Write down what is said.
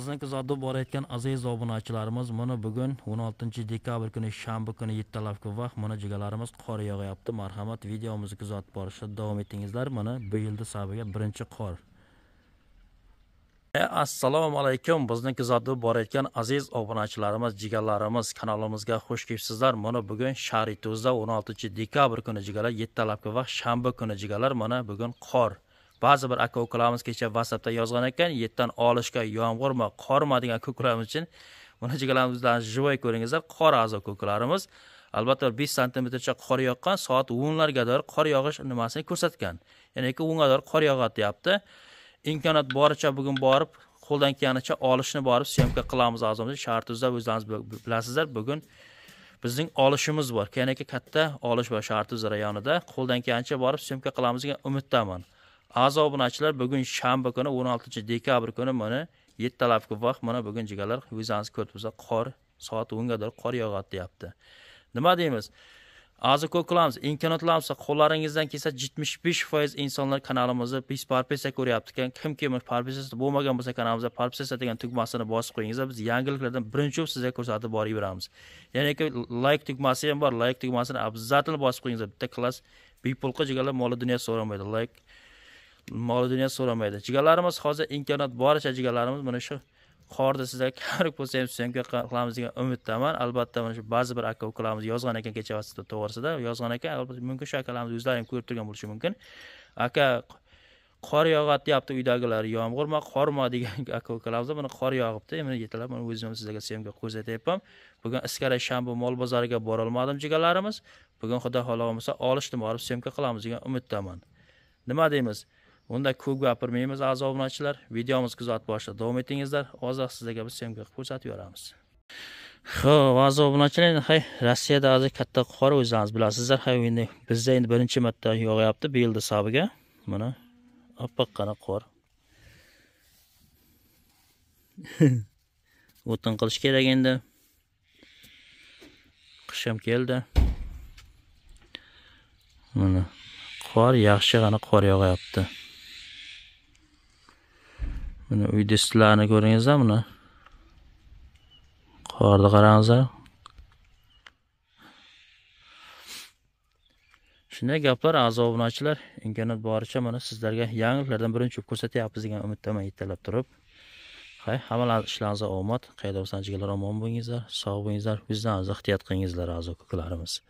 bizni kuzatib borayotgan aziz obunachilarimiz mana bugun 16 dekabr kuni shanba kuni yettalabki vaqt mana jigalarimiz qor yog'yapti marhamat videomizni kuzatib borishda davom etingizlar mana bu yilni sabiga birinchi qor e, assalomu alaykum bizni kuzatib borayotgan aziz obunachilarimiz jigarlarimiz kanalimizga xush kelibsizlar mana bugun sharituzda 16 dekabr kuni jigalar yettalabki vaqt shanba kuni jigalar mana bugun qor ba'zi bir aka ukalarimiz kecha whatsappda yozgan ekan yetdan olishga yomg'irmi qormi degan ukalarimiz uchun munojigalarimizni живой ko'ringizlar qora a'zo ko'klarimiz albatta bir besh santimetrcha qor yoqqan soat o'nlarga doir qor yog'ish nimasini ko'rsatgan ya'niki o'nga doir qor yog'adi deyapti imkoniyat boricha bugun borib qo'ldan kelganicha olishni borib syomka qilamiz a'zomiz shart tuzda o'zlaringiz bilasizlar bugun bizning olishimiz bor keyin katta olish shahar shart rayonida qo'ldan kelganicha borib syomka qilamiz degan umiddaman a'zo obunachilar bugun shanba kuni o'n oltinchi dekabr kuni mana ertalabki vaqt mana bugun jigarlar yuzangizni ko'ribmiz qor soat o'ngadir qor yog'adi deyapti nima deymiz azi ko'p qilamiz imkoniyatlarimiz qo'llaringizdan kelsa yetmish besh foiz insonlar kanalimizni biz podpisa ko'ryapti ekan kimki podpisasi bo'lmagan bo'lsa kanalimizda podpisa degan tugmasini bosib qo'yingizlar biz yangiliklardan birinchi bo'lib sizga ko'rsatib borib beramiz ya'ni layk tugmasi ham bor layk tugmasini обязательно bosib qo'yingizlar bitta klass bepulqa jigarlar moli dunyo so'ramaydi layk like. mol dunyo so'ramaydi jigarlarimiz hozir imkoniyat boricha jigarlarimiz mana shu qorda sizlar kamrik bo'lsa ham suyamka qilamiz degan umiddaman albatta mana shu ba'zi bir aka ukalarimiz yozgan ekan kecha to'g'risida yozgan ekan mumkin shu akalarimiz o'zlaring ko'rib turgan bo'lishi mumkin aka qor yog'atyapti uydagilar yomg'irmi qormi degan aka ukalarimiz mana qor yog'ibdi mana yetalab mana o'zim ham sizlarga syomka ko'rsatyapman bugun iskara shanba mol bozoriga borolmadim jigarlarimiz bugun xudo xohlag'an bo'lsa olishni borib syomka qilamiz degan umiddaman nima deymiz unda ko'p gapirmaymiz aziz obunachilar videomizni kuzatib borishda davom etingizlar hozir sizlarga biz syomka qilib ko'rsatib yuboramiz ho'p a'zo obunachilar endi hay rossiyada hozir katta qor o'zlaringiz bilasizlar hay endi bizda endi birinchi marta yog'yapti bu yilni hisobiga mana oppoq qana qor o'tin qilish kerak endi qish ham keldi mana qor yaxshi qana qor yog'yapti Mana uyda sizlarni ko'ringizlar buni Qorni qarangizlar. Shunday gaplar obunachilar imkoniyat boricha mana sizlarga yangiliklardan birinchi ko'rsatyapmiz degan umiddaman yettalab turib. Hay, hamma ishlaringizga omad, qayerda qaydovsanchilar omon bo'lingizlar, sog' bo'lingizlar, bizdan ehtiyot qilingizlar azo ko'klarimiz.